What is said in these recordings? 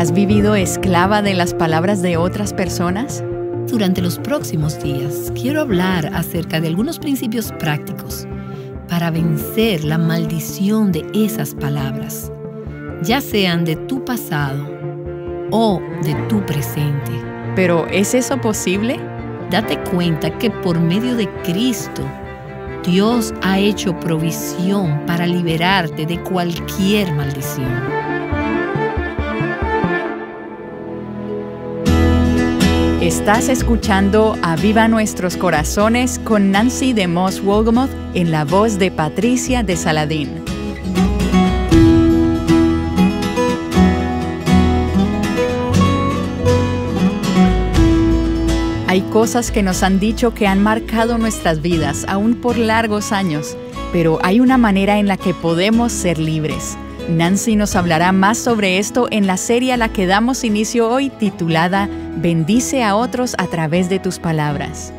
¿Has vivido esclava de las palabras de otras personas? Durante los próximos días quiero hablar acerca de algunos principios prácticos para vencer la maldición de esas palabras, ya sean de tu pasado o de tu presente. Pero ¿es eso posible? Date cuenta que por medio de Cristo, Dios ha hecho provisión para liberarte de cualquier maldición. Estás escuchando Aviva Nuestros Corazones con Nancy de Moss Wolgamoth en la voz de Patricia de Saladín. Hay cosas que nos han dicho que han marcado nuestras vidas, aún por largos años, pero hay una manera en la que podemos ser libres Nancy nos hablará más sobre esto en la serie a la que damos inicio hoy titulada Bendice a otros a través de tus palabras.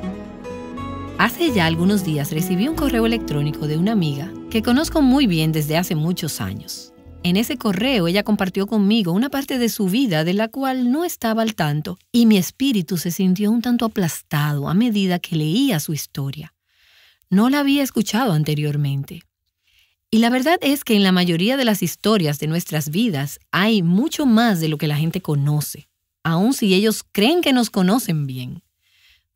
Hace ya algunos días recibí un correo electrónico de una amiga que conozco muy bien desde hace muchos años. En ese correo ella compartió conmigo una parte de su vida de la cual no estaba al tanto y mi espíritu se sintió un tanto aplastado a medida que leía su historia. No la había escuchado anteriormente. Y la verdad es que en la mayoría de las historias de nuestras vidas hay mucho más de lo que la gente conoce, aun si ellos creen que nos conocen bien.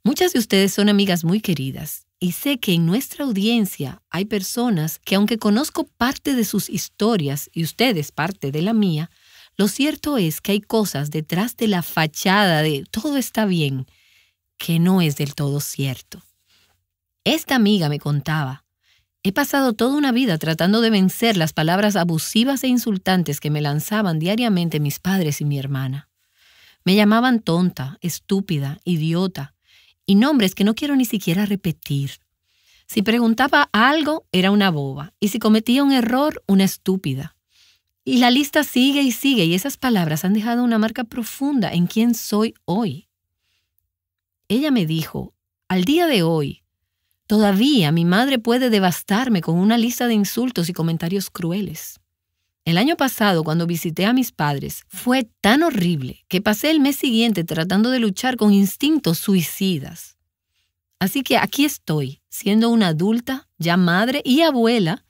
Muchas de ustedes son amigas muy queridas y sé que en nuestra audiencia hay personas que aunque conozco parte de sus historias y ustedes parte de la mía, lo cierto es que hay cosas detrás de la fachada de todo está bien que no es del todo cierto. Esta amiga me contaba, He pasado toda una vida tratando de vencer las palabras abusivas e insultantes que me lanzaban diariamente mis padres y mi hermana. Me llamaban tonta, estúpida, idiota, y nombres que no quiero ni siquiera repetir. Si preguntaba algo, era una boba, y si cometía un error, una estúpida. Y la lista sigue y sigue, y esas palabras han dejado una marca profunda en quién soy hoy. Ella me dijo, al día de hoy, Todavía mi madre puede devastarme con una lista de insultos y comentarios crueles. El año pasado, cuando visité a mis padres, fue tan horrible que pasé el mes siguiente tratando de luchar con instintos suicidas. Así que aquí estoy, siendo una adulta, ya madre y abuela,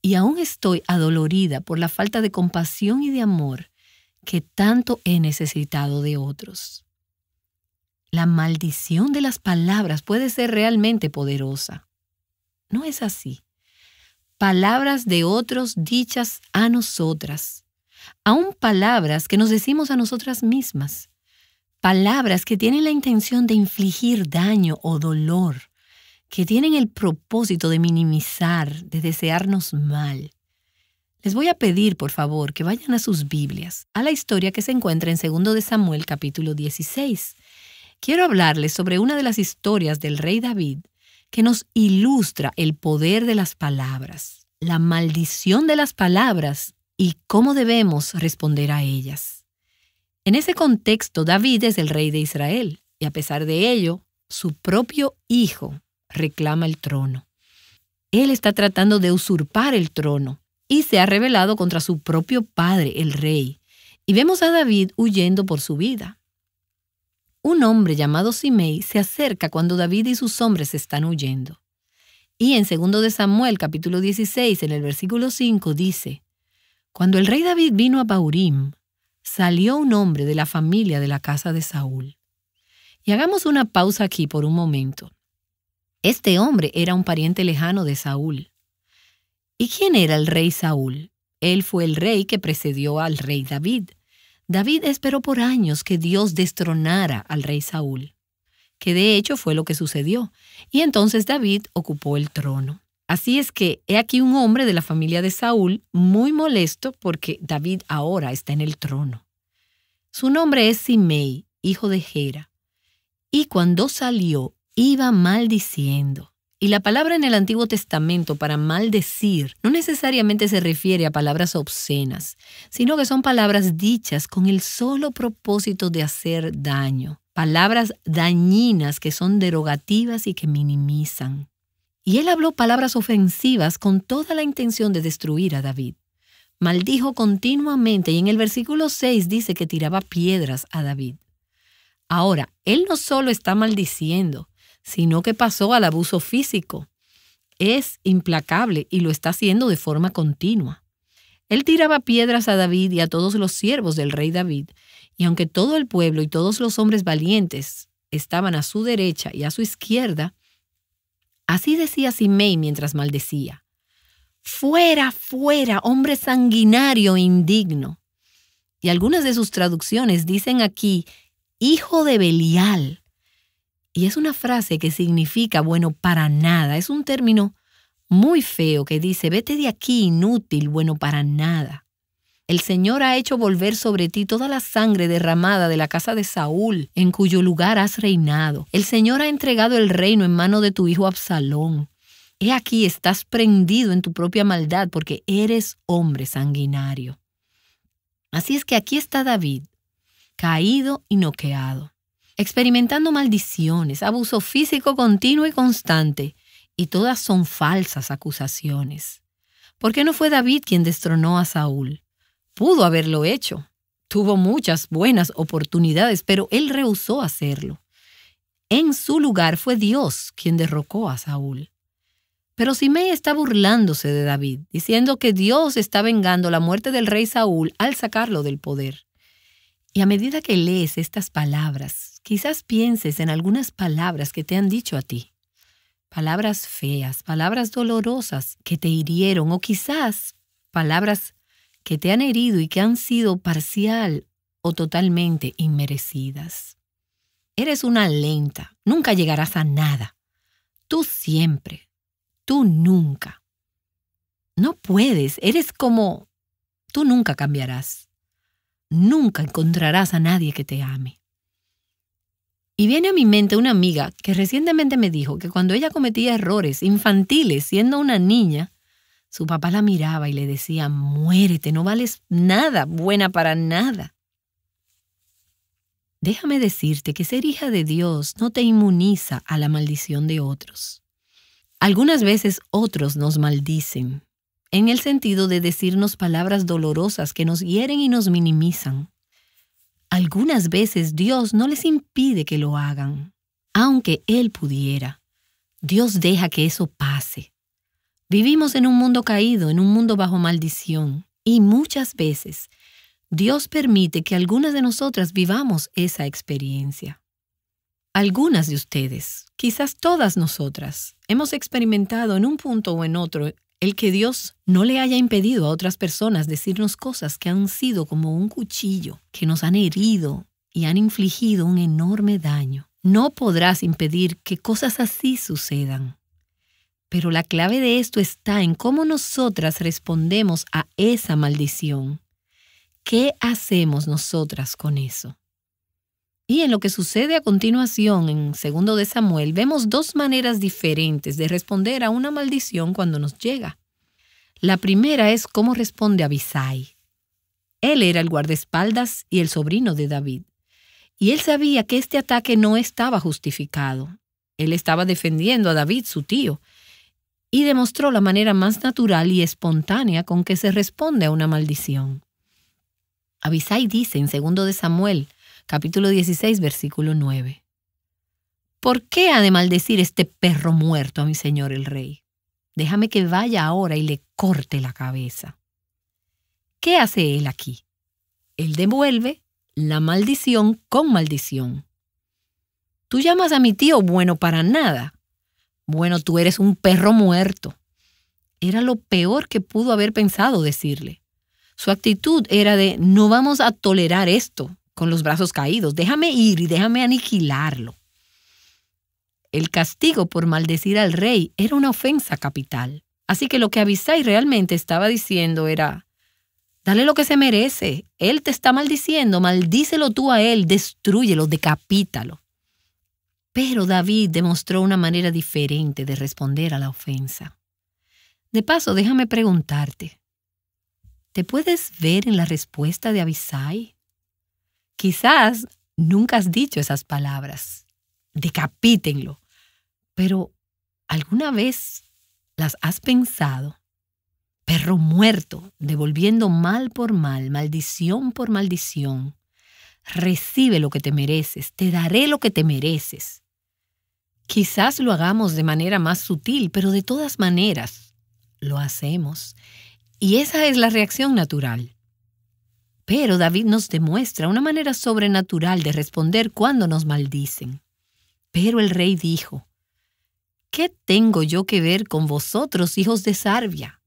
y aún estoy adolorida por la falta de compasión y de amor que tanto he necesitado de otros la maldición de las palabras puede ser realmente poderosa. No es así. Palabras de otros dichas a nosotras. Aún palabras que nos decimos a nosotras mismas. Palabras que tienen la intención de infligir daño o dolor, que tienen el propósito de minimizar, de desearnos mal. Les voy a pedir, por favor, que vayan a sus Biblias, a la historia que se encuentra en 2 de Samuel capítulo 16 quiero hablarles sobre una de las historias del rey David que nos ilustra el poder de las palabras, la maldición de las palabras y cómo debemos responder a ellas. En ese contexto, David es el rey de Israel y a pesar de ello, su propio hijo reclama el trono. Él está tratando de usurpar el trono y se ha rebelado contra su propio padre, el rey. Y vemos a David huyendo por su vida un hombre llamado Simei se acerca cuando David y sus hombres están huyendo. Y en 2 de Samuel capítulo 16 en el versículo 5 dice, Cuando el rey David vino a Baurim, salió un hombre de la familia de la casa de Saúl. Y hagamos una pausa aquí por un momento. Este hombre era un pariente lejano de Saúl. ¿Y quién era el rey Saúl? Él fue el rey que precedió al rey David. David esperó por años que Dios destronara al rey Saúl, que de hecho fue lo que sucedió, y entonces David ocupó el trono. Así es que he aquí un hombre de la familia de Saúl muy molesto porque David ahora está en el trono. Su nombre es Simei, hijo de Gera, y cuando salió iba maldiciendo. Y la palabra en el Antiguo Testamento para maldecir no necesariamente se refiere a palabras obscenas, sino que son palabras dichas con el solo propósito de hacer daño, palabras dañinas que son derogativas y que minimizan. Y él habló palabras ofensivas con toda la intención de destruir a David. Maldijo continuamente y en el versículo 6 dice que tiraba piedras a David. Ahora, él no solo está maldiciendo, sino que pasó al abuso físico. Es implacable y lo está haciendo de forma continua. Él tiraba piedras a David y a todos los siervos del rey David, y aunque todo el pueblo y todos los hombres valientes estaban a su derecha y a su izquierda, así decía Simei mientras maldecía. Fuera, fuera, hombre sanguinario e indigno. Y algunas de sus traducciones dicen aquí, hijo de Belial. Y es una frase que significa, bueno, para nada. Es un término muy feo que dice, vete de aquí, inútil, bueno, para nada. El Señor ha hecho volver sobre ti toda la sangre derramada de la casa de Saúl, en cuyo lugar has reinado. El Señor ha entregado el reino en mano de tu hijo Absalón. He aquí estás prendido en tu propia maldad porque eres hombre sanguinario. Así es que aquí está David, caído y noqueado experimentando maldiciones, abuso físico continuo y constante, y todas son falsas acusaciones. ¿Por qué no fue David quien destronó a Saúl? Pudo haberlo hecho. Tuvo muchas buenas oportunidades, pero él rehusó hacerlo. En su lugar fue Dios quien derrocó a Saúl. Pero Simei está burlándose de David, diciendo que Dios está vengando la muerte del rey Saúl al sacarlo del poder. Y a medida que lees estas palabras, Quizás pienses en algunas palabras que te han dicho a ti, palabras feas, palabras dolorosas que te hirieron o quizás palabras que te han herido y que han sido parcial o totalmente inmerecidas. Eres una lenta, nunca llegarás a nada. Tú siempre, tú nunca. No puedes, eres como... Tú nunca cambiarás. Nunca encontrarás a nadie que te ame. Y viene a mi mente una amiga que recientemente me dijo que cuando ella cometía errores infantiles siendo una niña, su papá la miraba y le decía, muérete, no vales nada, buena para nada. Déjame decirte que ser hija de Dios no te inmuniza a la maldición de otros. Algunas veces otros nos maldicen, en el sentido de decirnos palabras dolorosas que nos hieren y nos minimizan. Algunas veces Dios no les impide que lo hagan, aunque Él pudiera. Dios deja que eso pase. Vivimos en un mundo caído, en un mundo bajo maldición, y muchas veces Dios permite que algunas de nosotras vivamos esa experiencia. Algunas de ustedes, quizás todas nosotras, hemos experimentado en un punto o en otro el que Dios no le haya impedido a otras personas decirnos cosas que han sido como un cuchillo, que nos han herido y han infligido un enorme daño. No podrás impedir que cosas así sucedan. Pero la clave de esto está en cómo nosotras respondemos a esa maldición. ¿Qué hacemos nosotras con eso? Y en lo que sucede a continuación en segundo de Samuel, vemos dos maneras diferentes de responder a una maldición cuando nos llega. La primera es cómo responde Abisai. Él era el guardaespaldas y el sobrino de David. Y él sabía que este ataque no estaba justificado. Él estaba defendiendo a David, su tío, y demostró la manera más natural y espontánea con que se responde a una maldición. Abisai dice en segundo de Samuel capítulo 16, versículo 9. ¿Por qué ha de maldecir este perro muerto a mi señor el rey? Déjame que vaya ahora y le corte la cabeza. ¿Qué hace él aquí? Él devuelve la maldición con maldición. Tú llamas a mi tío bueno para nada. Bueno, tú eres un perro muerto. Era lo peor que pudo haber pensado decirle. Su actitud era de no vamos a tolerar esto, con los brazos caídos. Déjame ir y déjame aniquilarlo. El castigo por maldecir al rey era una ofensa capital. Así que lo que Abisai realmente estaba diciendo era, dale lo que se merece. Él te está maldiciendo, maldícelo tú a él, destruyelo, decapítalo. Pero David demostró una manera diferente de responder a la ofensa. De paso, déjame preguntarte, ¿te puedes ver en la respuesta de Abisai? Quizás nunca has dicho esas palabras. Decapítenlo. Pero ¿alguna vez las has pensado? Perro muerto, devolviendo mal por mal, maldición por maldición. Recibe lo que te mereces, te daré lo que te mereces. Quizás lo hagamos de manera más sutil, pero de todas maneras lo hacemos. Y esa es la reacción natural. Pero David nos demuestra una manera sobrenatural de responder cuando nos maldicen. Pero el rey dijo, ¿qué tengo yo que ver con vosotros, hijos de Sarvia?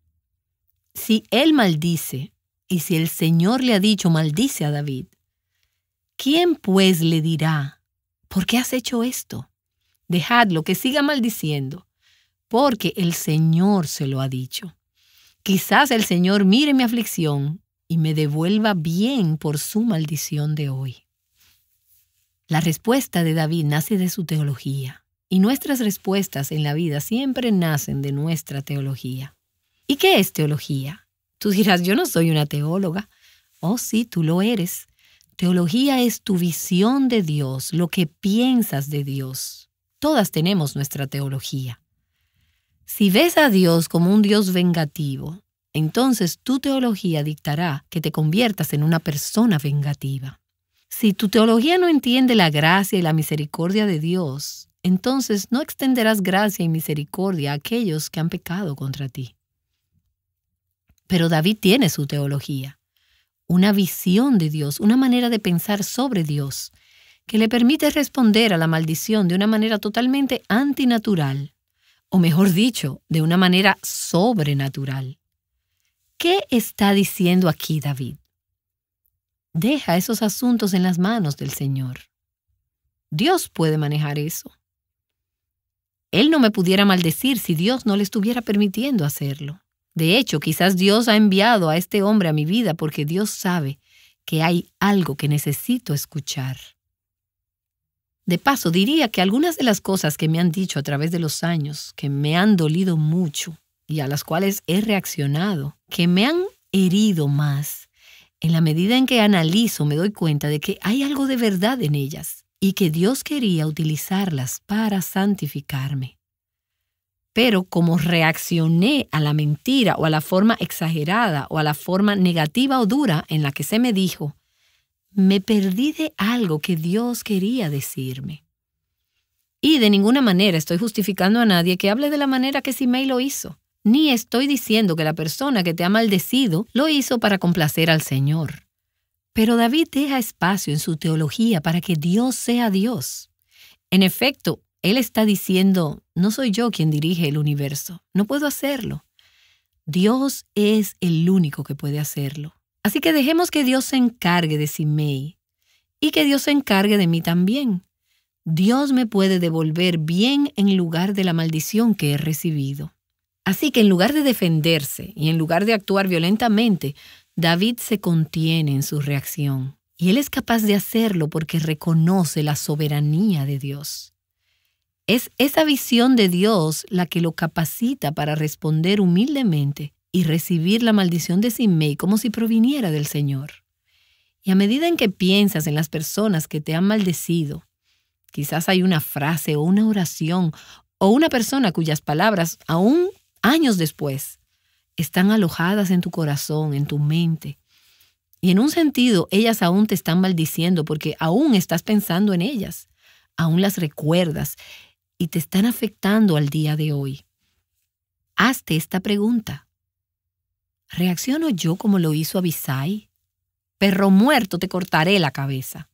Si él maldice, y si el Señor le ha dicho maldice a David, ¿quién pues le dirá, ¿por qué has hecho esto? Dejadlo que siga maldiciendo, porque el Señor se lo ha dicho. Quizás el Señor mire mi aflicción y me devuelva bien por su maldición de hoy. La respuesta de David nace de su teología, y nuestras respuestas en la vida siempre nacen de nuestra teología. ¿Y qué es teología? Tú dirás, yo no soy una teóloga. Oh, sí, tú lo eres. Teología es tu visión de Dios, lo que piensas de Dios. Todas tenemos nuestra teología. Si ves a Dios como un Dios vengativo, entonces tu teología dictará que te conviertas en una persona vengativa. Si tu teología no entiende la gracia y la misericordia de Dios, entonces no extenderás gracia y misericordia a aquellos que han pecado contra ti. Pero David tiene su teología, una visión de Dios, una manera de pensar sobre Dios, que le permite responder a la maldición de una manera totalmente antinatural, o mejor dicho, de una manera sobrenatural. ¿Qué está diciendo aquí David? Deja esos asuntos en las manos del Señor. Dios puede manejar eso. Él no me pudiera maldecir si Dios no le estuviera permitiendo hacerlo. De hecho, quizás Dios ha enviado a este hombre a mi vida porque Dios sabe que hay algo que necesito escuchar. De paso, diría que algunas de las cosas que me han dicho a través de los años, que me han dolido mucho, y a las cuales he reaccionado, que me han herido más, en la medida en que analizo me doy cuenta de que hay algo de verdad en ellas y que Dios quería utilizarlas para santificarme. Pero como reaccioné a la mentira o a la forma exagerada o a la forma negativa o dura en la que se me dijo, me perdí de algo que Dios quería decirme. Y de ninguna manera estoy justificando a nadie que hable de la manera que Simei lo hizo ni estoy diciendo que la persona que te ha maldecido lo hizo para complacer al Señor. Pero David deja espacio en su teología para que Dios sea Dios. En efecto, él está diciendo, no soy yo quien dirige el universo, no puedo hacerlo. Dios es el único que puede hacerlo. Así que dejemos que Dios se encargue de Simei y que Dios se encargue de mí también. Dios me puede devolver bien en lugar de la maldición que he recibido. Así que en lugar de defenderse y en lugar de actuar violentamente, David se contiene en su reacción. Y él es capaz de hacerlo porque reconoce la soberanía de Dios. Es esa visión de Dios la que lo capacita para responder humildemente y recibir la maldición de Simei como si proviniera del Señor. Y a medida en que piensas en las personas que te han maldecido, quizás hay una frase o una oración o una persona cuyas palabras, aún años después, están alojadas en tu corazón, en tu mente. Y en un sentido, ellas aún te están maldiciendo porque aún estás pensando en ellas, aún las recuerdas y te están afectando al día de hoy. Hazte esta pregunta. ¿Reacciono yo como lo hizo Abisai? Perro muerto, te cortaré la cabeza.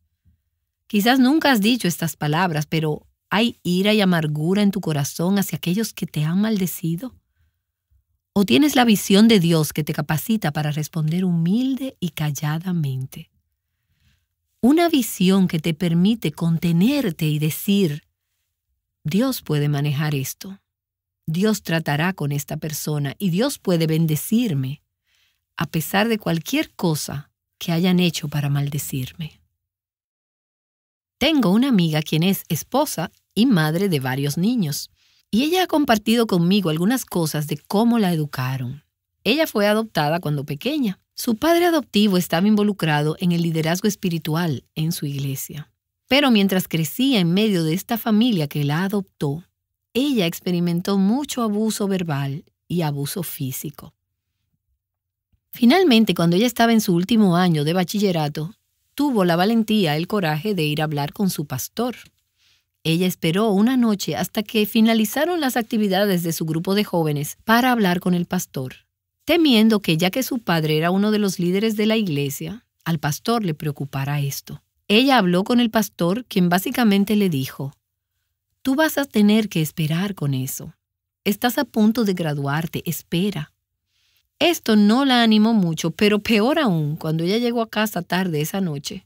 Quizás nunca has dicho estas palabras, pero ¿hay ira y amargura en tu corazón hacia aquellos que te han maldecido? ¿O tienes la visión de Dios que te capacita para responder humilde y calladamente? Una visión que te permite contenerte y decir, Dios puede manejar esto, Dios tratará con esta persona y Dios puede bendecirme, a pesar de cualquier cosa que hayan hecho para maldecirme. Tengo una amiga quien es esposa y madre de varios niños. Y ella ha compartido conmigo algunas cosas de cómo la educaron. Ella fue adoptada cuando pequeña. Su padre adoptivo estaba involucrado en el liderazgo espiritual en su iglesia. Pero mientras crecía en medio de esta familia que la adoptó, ella experimentó mucho abuso verbal y abuso físico. Finalmente, cuando ella estaba en su último año de bachillerato, tuvo la valentía, el coraje de ir a hablar con su pastor. Ella esperó una noche hasta que finalizaron las actividades de su grupo de jóvenes para hablar con el pastor. Temiendo que ya que su padre era uno de los líderes de la iglesia, al pastor le preocupara esto. Ella habló con el pastor, quien básicamente le dijo, Tú vas a tener que esperar con eso. Estás a punto de graduarte, espera. Esto no la animó mucho, pero peor aún, cuando ella llegó a casa tarde esa noche,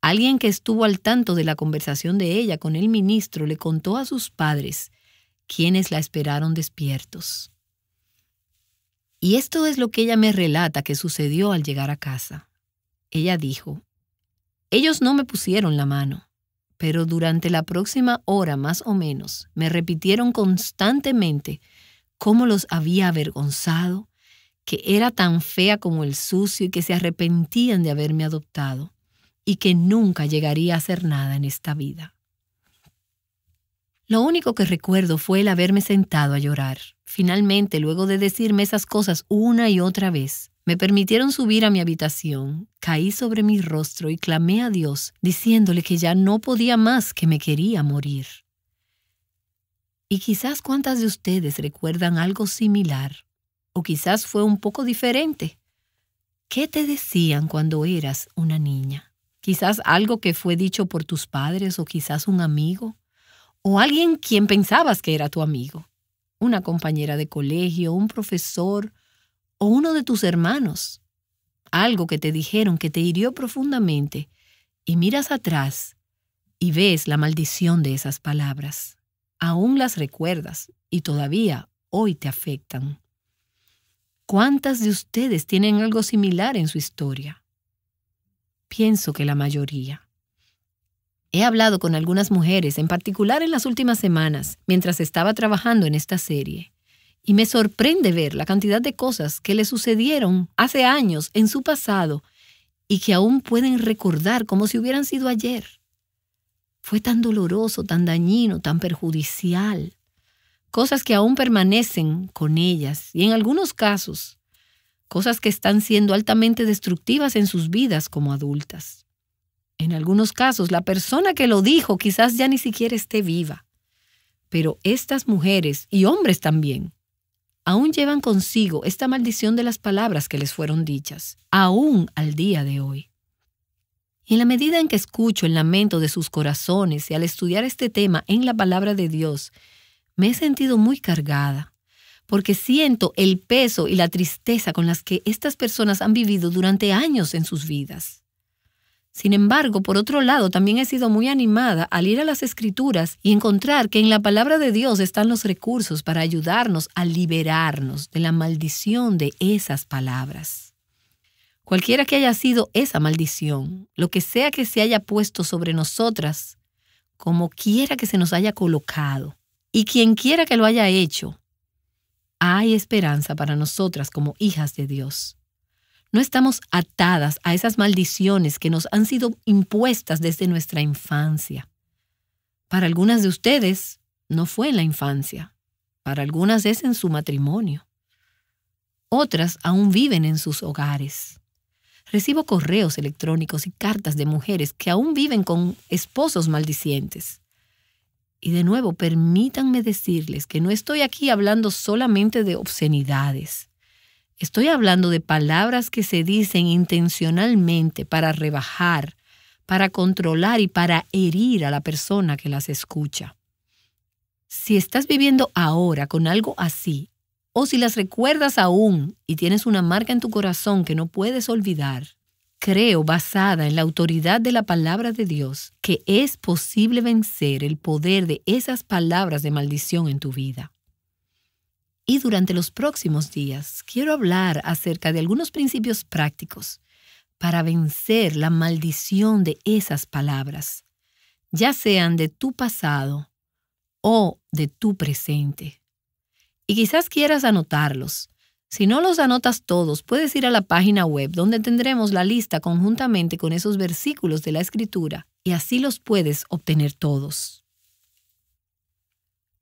Alguien que estuvo al tanto de la conversación de ella con el ministro le contó a sus padres, quienes la esperaron despiertos. Y esto es lo que ella me relata que sucedió al llegar a casa. Ella dijo, ellos no me pusieron la mano, pero durante la próxima hora más o menos me repitieron constantemente cómo los había avergonzado, que era tan fea como el sucio y que se arrepentían de haberme adoptado y que nunca llegaría a hacer nada en esta vida. Lo único que recuerdo fue el haberme sentado a llorar. Finalmente, luego de decirme esas cosas una y otra vez, me permitieron subir a mi habitación, caí sobre mi rostro y clamé a Dios, diciéndole que ya no podía más, que me quería morir. Y quizás cuántas de ustedes recuerdan algo similar, o quizás fue un poco diferente. ¿Qué te decían cuando eras una niña? quizás algo que fue dicho por tus padres o quizás un amigo, o alguien quien pensabas que era tu amigo, una compañera de colegio, un profesor o uno de tus hermanos. Algo que te dijeron que te hirió profundamente y miras atrás y ves la maldición de esas palabras. Aún las recuerdas y todavía hoy te afectan. ¿Cuántas de ustedes tienen algo similar en su historia? Pienso que la mayoría. He hablado con algunas mujeres, en particular en las últimas semanas, mientras estaba trabajando en esta serie, y me sorprende ver la cantidad de cosas que le sucedieron hace años en su pasado y que aún pueden recordar como si hubieran sido ayer. Fue tan doloroso, tan dañino, tan perjudicial. Cosas que aún permanecen con ellas y en algunos casos cosas que están siendo altamente destructivas en sus vidas como adultas. En algunos casos, la persona que lo dijo quizás ya ni siquiera esté viva. Pero estas mujeres, y hombres también, aún llevan consigo esta maldición de las palabras que les fueron dichas, aún al día de hoy. Y en la medida en que escucho el lamento de sus corazones y al estudiar este tema en la palabra de Dios, me he sentido muy cargada, porque siento el peso y la tristeza con las que estas personas han vivido durante años en sus vidas. Sin embargo, por otro lado, también he sido muy animada al ir a las escrituras y encontrar que en la palabra de Dios están los recursos para ayudarnos a liberarnos de la maldición de esas palabras. Cualquiera que haya sido esa maldición, lo que sea que se haya puesto sobre nosotras, como quiera que se nos haya colocado, y quien quiera que lo haya hecho, hay esperanza para nosotras como hijas de Dios. No estamos atadas a esas maldiciones que nos han sido impuestas desde nuestra infancia. Para algunas de ustedes no fue en la infancia, para algunas es en su matrimonio. Otras aún viven en sus hogares. Recibo correos electrónicos y cartas de mujeres que aún viven con esposos maldicientes. Y de nuevo, permítanme decirles que no estoy aquí hablando solamente de obscenidades. Estoy hablando de palabras que se dicen intencionalmente para rebajar, para controlar y para herir a la persona que las escucha. Si estás viviendo ahora con algo así, o si las recuerdas aún y tienes una marca en tu corazón que no puedes olvidar, Creo, basada en la autoridad de la palabra de Dios, que es posible vencer el poder de esas palabras de maldición en tu vida. Y durante los próximos días quiero hablar acerca de algunos principios prácticos para vencer la maldición de esas palabras, ya sean de tu pasado o de tu presente. Y quizás quieras anotarlos si no los anotas todos, puedes ir a la página web donde tendremos la lista conjuntamente con esos versículos de la escritura y así los puedes obtener todos.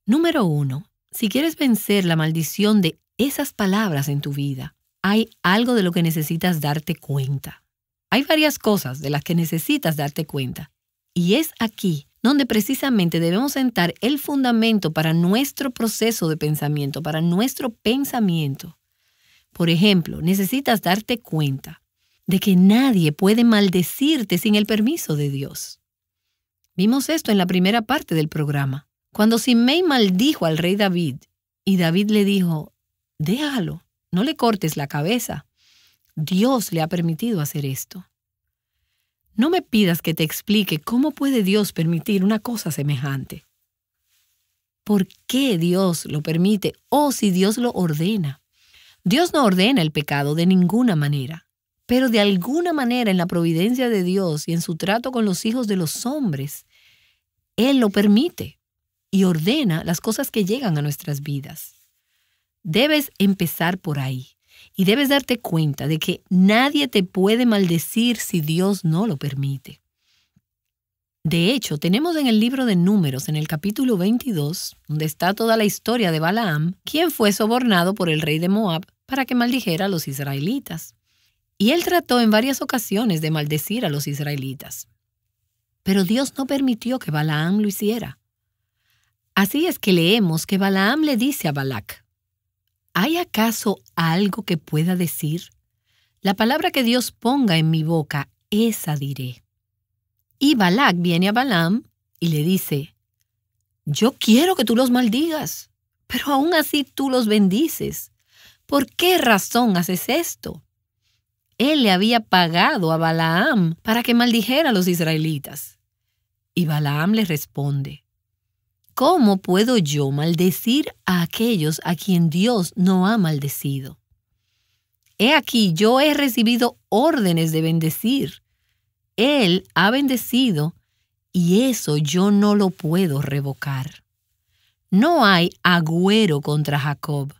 Número 1. Si quieres vencer la maldición de esas palabras en tu vida, hay algo de lo que necesitas darte cuenta. Hay varias cosas de las que necesitas darte cuenta. Y es aquí donde precisamente debemos sentar el fundamento para nuestro proceso de pensamiento, para nuestro pensamiento. Por ejemplo, necesitas darte cuenta de que nadie puede maldecirte sin el permiso de Dios. Vimos esto en la primera parte del programa, cuando Simei maldijo al rey David y David le dijo, déjalo, no le cortes la cabeza. Dios le ha permitido hacer esto. No me pidas que te explique cómo puede Dios permitir una cosa semejante. ¿Por qué Dios lo permite o si Dios lo ordena? Dios no ordena el pecado de ninguna manera, pero de alguna manera en la providencia de Dios y en su trato con los hijos de los hombres, Él lo permite y ordena las cosas que llegan a nuestras vidas. Debes empezar por ahí y debes darte cuenta de que nadie te puede maldecir si Dios no lo permite. De hecho, tenemos en el libro de Números, en el capítulo 22, donde está toda la historia de Balaam, quien fue sobornado por el rey de Moab para que maldijera a los israelitas. Y él trató en varias ocasiones de maldecir a los israelitas. Pero Dios no permitió que Balaam lo hiciera. Así es que leemos que Balaam le dice a Balac, ¿hay acaso algo que pueda decir? La palabra que Dios ponga en mi boca, esa diré. Y Balak viene a Balaam y le dice, yo quiero que tú los maldigas, pero aún así tú los bendices. ¿Por qué razón haces esto? Él le había pagado a Balaam para que maldijera a los israelitas. Y Balaam le responde, ¿cómo puedo yo maldecir a aquellos a quien Dios no ha maldecido? He aquí, yo he recibido órdenes de bendecir. Él ha bendecido y eso yo no lo puedo revocar. No hay agüero contra Jacob,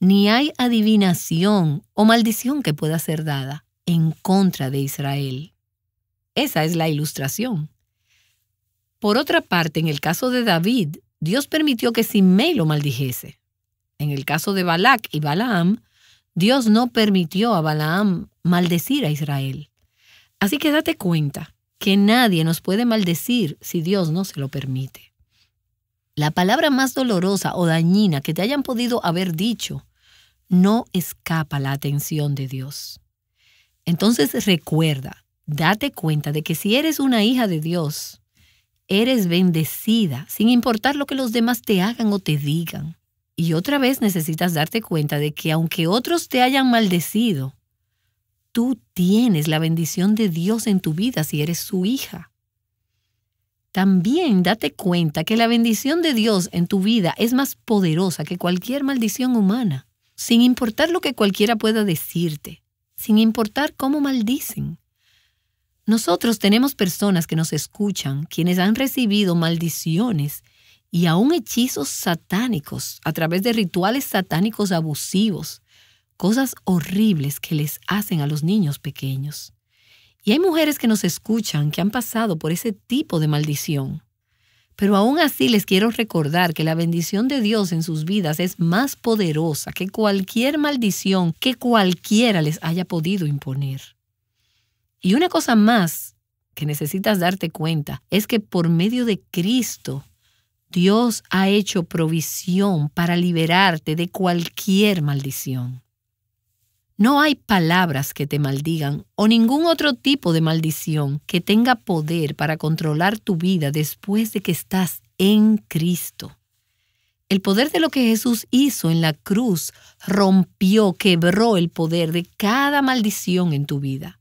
ni hay adivinación o maldición que pueda ser dada en contra de Israel. Esa es la ilustración. Por otra parte, en el caso de David, Dios permitió que Simei lo maldijese. En el caso de Balac y Balaam, Dios no permitió a Balaam maldecir a Israel. Así que date cuenta que nadie nos puede maldecir si Dios no se lo permite. La palabra más dolorosa o dañina que te hayan podido haber dicho no escapa la atención de Dios. Entonces recuerda, date cuenta de que si eres una hija de Dios, eres bendecida, sin importar lo que los demás te hagan o te digan. Y otra vez necesitas darte cuenta de que aunque otros te hayan maldecido, tú tienes la bendición de Dios en tu vida si eres su hija. También date cuenta que la bendición de Dios en tu vida es más poderosa que cualquier maldición humana sin importar lo que cualquiera pueda decirte, sin importar cómo maldicen. Nosotros tenemos personas que nos escuchan, quienes han recibido maldiciones y aún hechizos satánicos a través de rituales satánicos abusivos, cosas horribles que les hacen a los niños pequeños. Y hay mujeres que nos escuchan que han pasado por ese tipo de maldición. Pero aún así les quiero recordar que la bendición de Dios en sus vidas es más poderosa que cualquier maldición que cualquiera les haya podido imponer. Y una cosa más que necesitas darte cuenta es que por medio de Cristo, Dios ha hecho provisión para liberarte de cualquier maldición. No hay palabras que te maldigan o ningún otro tipo de maldición que tenga poder para controlar tu vida después de que estás en Cristo. El poder de lo que Jesús hizo en la cruz rompió, quebró el poder de cada maldición en tu vida.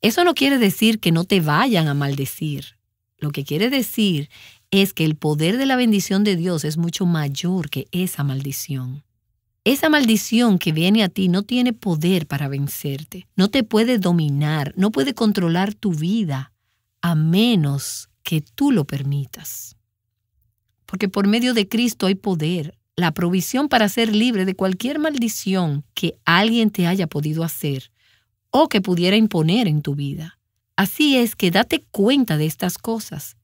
Eso no quiere decir que no te vayan a maldecir. Lo que quiere decir es que el poder de la bendición de Dios es mucho mayor que esa maldición. Esa maldición que viene a ti no tiene poder para vencerte, no te puede dominar, no puede controlar tu vida, a menos que tú lo permitas. Porque por medio de Cristo hay poder, la provisión para ser libre de cualquier maldición que alguien te haya podido hacer o que pudiera imponer en tu vida. Así es que date cuenta de estas cosas.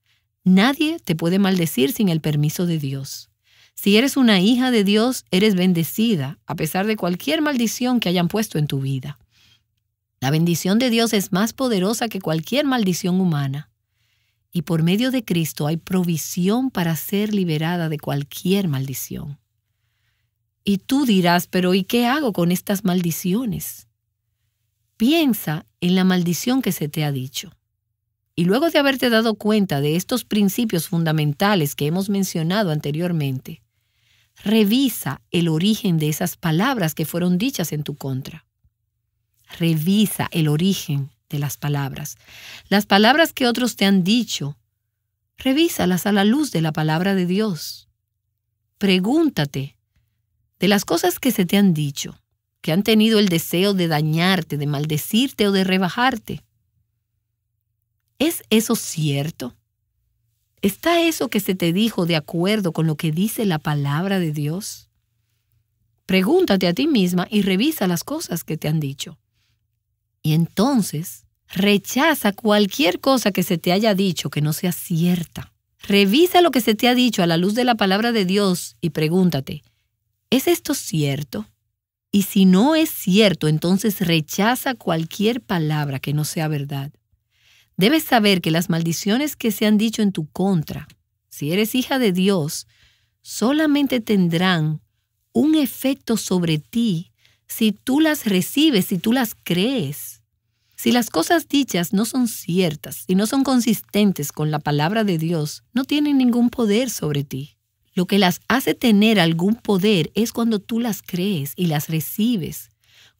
Nadie te puede maldecir sin el permiso de Dios. Si eres una hija de Dios, eres bendecida, a pesar de cualquier maldición que hayan puesto en tu vida. La bendición de Dios es más poderosa que cualquier maldición humana. Y por medio de Cristo hay provisión para ser liberada de cualquier maldición. Y tú dirás, pero ¿y qué hago con estas maldiciones? Piensa en la maldición que se te ha dicho. Y luego de haberte dado cuenta de estos principios fundamentales que hemos mencionado anteriormente, Revisa el origen de esas palabras que fueron dichas en tu contra. Revisa el origen de las palabras. Las palabras que otros te han dicho, revísalas a la luz de la palabra de Dios. Pregúntate de las cosas que se te han dicho, que han tenido el deseo de dañarte, de maldecirte o de rebajarte. ¿Es eso cierto? ¿Está eso que se te dijo de acuerdo con lo que dice la palabra de Dios? Pregúntate a ti misma y revisa las cosas que te han dicho. Y entonces, rechaza cualquier cosa que se te haya dicho que no sea cierta. Revisa lo que se te ha dicho a la luz de la palabra de Dios y pregúntate, ¿es esto cierto? Y si no es cierto, entonces rechaza cualquier palabra que no sea verdad. Debes saber que las maldiciones que se han dicho en tu contra, si eres hija de Dios, solamente tendrán un efecto sobre ti si tú las recibes, si tú las crees. Si las cosas dichas no son ciertas y no son consistentes con la palabra de Dios, no tienen ningún poder sobre ti. Lo que las hace tener algún poder es cuando tú las crees y las recibes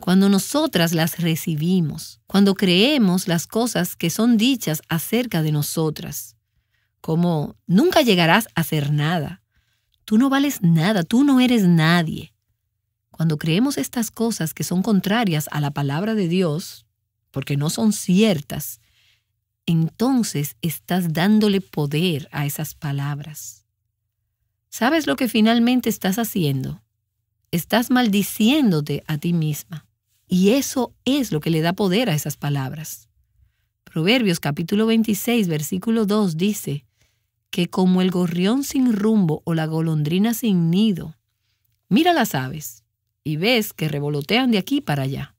cuando nosotras las recibimos, cuando creemos las cosas que son dichas acerca de nosotras, como nunca llegarás a hacer nada, tú no vales nada, tú no eres nadie. Cuando creemos estas cosas que son contrarias a la palabra de Dios, porque no son ciertas, entonces estás dándole poder a esas palabras. ¿Sabes lo que finalmente estás haciendo? Estás maldiciéndote a ti misma. Y eso es lo que le da poder a esas palabras. Proverbios capítulo 26, versículo 2 dice, que como el gorrión sin rumbo o la golondrina sin nido, mira las aves y ves que revolotean de aquí para allá.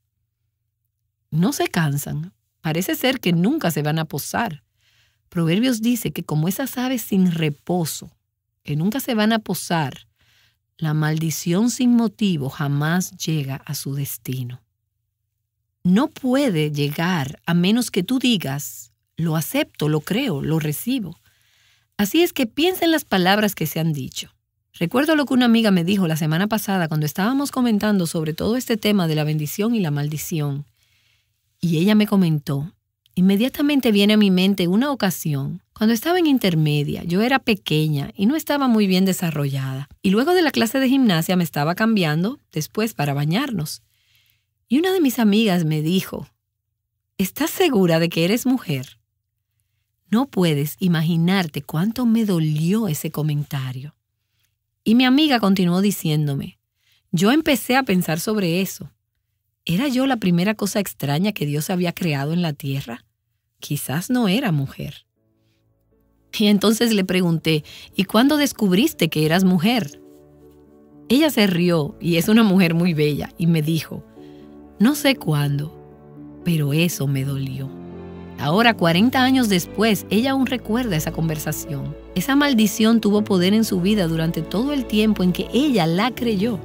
No se cansan, parece ser que nunca se van a posar. Proverbios dice que como esas aves sin reposo, que nunca se van a posar, la maldición sin motivo jamás llega a su destino no puede llegar a menos que tú digas, lo acepto, lo creo, lo recibo. Así es que piensa en las palabras que se han dicho. Recuerdo lo que una amiga me dijo la semana pasada cuando estábamos comentando sobre todo este tema de la bendición y la maldición. Y ella me comentó, inmediatamente viene a mi mente una ocasión, cuando estaba en intermedia, yo era pequeña y no estaba muy bien desarrollada, y luego de la clase de gimnasia me estaba cambiando después para bañarnos. Y una de mis amigas me dijo, ¿estás segura de que eres mujer? No puedes imaginarte cuánto me dolió ese comentario. Y mi amiga continuó diciéndome, yo empecé a pensar sobre eso. ¿Era yo la primera cosa extraña que Dios había creado en la tierra? Quizás no era mujer. Y entonces le pregunté, ¿y cuándo descubriste que eras mujer? Ella se rió, y es una mujer muy bella, y me dijo, no sé cuándo, pero eso me dolió. Ahora, 40 años después, ella aún recuerda esa conversación. Esa maldición tuvo poder en su vida durante todo el tiempo en que ella la creyó.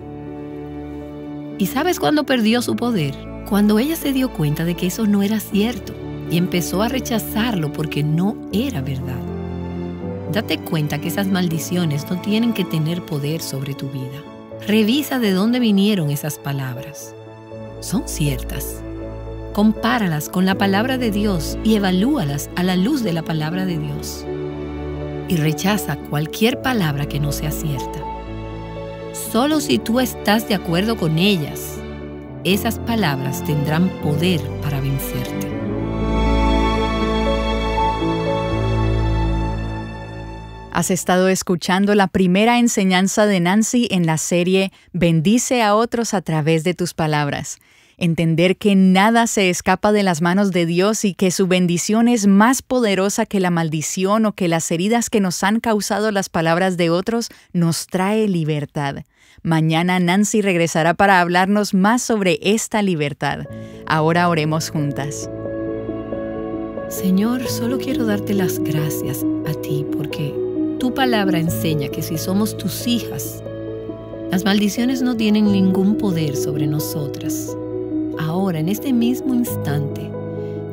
¿Y sabes cuándo perdió su poder? Cuando ella se dio cuenta de que eso no era cierto y empezó a rechazarlo porque no era verdad. Date cuenta que esas maldiciones no tienen que tener poder sobre tu vida. Revisa de dónde vinieron esas palabras son ciertas. Compáralas con la palabra de Dios y evalúalas a la luz de la palabra de Dios. Y rechaza cualquier palabra que no sea cierta. Solo si tú estás de acuerdo con ellas, esas palabras tendrán poder para vencerte. Has estado escuchando la primera enseñanza de Nancy en la serie Bendice a otros a través de tus palabras entender que nada se escapa de las manos de Dios y que su bendición es más poderosa que la maldición o que las heridas que nos han causado las palabras de otros, nos trae libertad. Mañana Nancy regresará para hablarnos más sobre esta libertad. Ahora oremos juntas. Señor, solo quiero darte las gracias a ti porque tu palabra enseña que si somos tus hijas, las maldiciones no tienen ningún poder sobre nosotras ahora, en este mismo instante,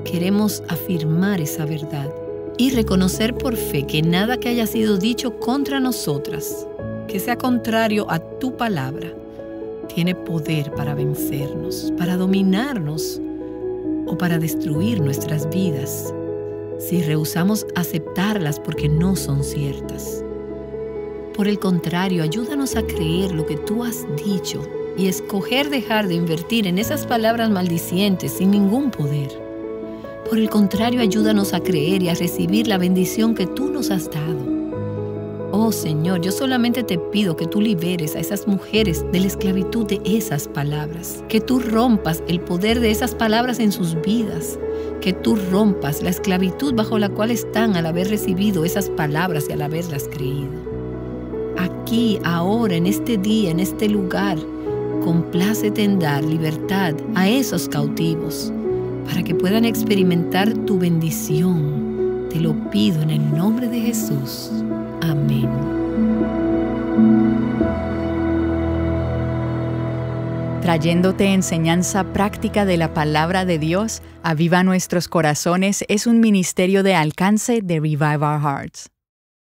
queremos afirmar esa verdad y reconocer por fe que nada que haya sido dicho contra nosotras, que sea contrario a tu palabra, tiene poder para vencernos, para dominarnos o para destruir nuestras vidas si rehusamos aceptarlas porque no son ciertas. Por el contrario, ayúdanos a creer lo que tú has dicho y escoger dejar de invertir en esas palabras maldicientes sin ningún poder. Por el contrario, ayúdanos a creer y a recibir la bendición que tú nos has dado. Oh Señor, yo solamente te pido que tú liberes a esas mujeres de la esclavitud de esas palabras, que tú rompas el poder de esas palabras en sus vidas, que tú rompas la esclavitud bajo la cual están al haber recibido esas palabras y al haberlas creído. Aquí, ahora, en este día, en este lugar, complácete en dar libertad a esos cautivos, para que puedan experimentar tu bendición. Te lo pido en el nombre de Jesús. Amén. Trayéndote enseñanza práctica de la palabra de Dios, Aviva Nuestros Corazones es un ministerio de alcance de Revive Our Hearts.